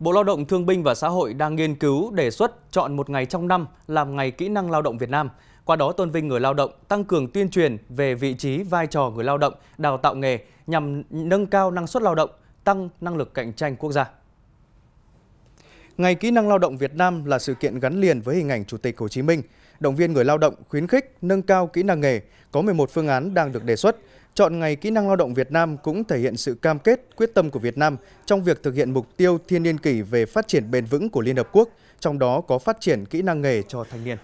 Bộ Lao động Thương binh và Xã hội đang nghiên cứu đề xuất chọn một ngày trong năm làm ngày kỹ năng lao động Việt Nam, qua đó tôn vinh người lao động, tăng cường tuyên truyền về vị trí vai trò người lao động, đào tạo nghề nhằm nâng cao năng suất lao động, tăng năng lực cạnh tranh quốc gia. Ngày Kỹ năng Lao động Việt Nam là sự kiện gắn liền với hình ảnh Chủ tịch Hồ Chí Minh, động viên người lao động khuyến khích nâng cao kỹ năng nghề, có 11 phương án đang được đề xuất. Chọn Ngày Kỹ năng Lao động Việt Nam cũng thể hiện sự cam kết, quyết tâm của Việt Nam trong việc thực hiện mục tiêu thiên niên kỷ về phát triển bền vững của Liên Hợp Quốc, trong đó có phát triển kỹ năng nghề cho thanh niên.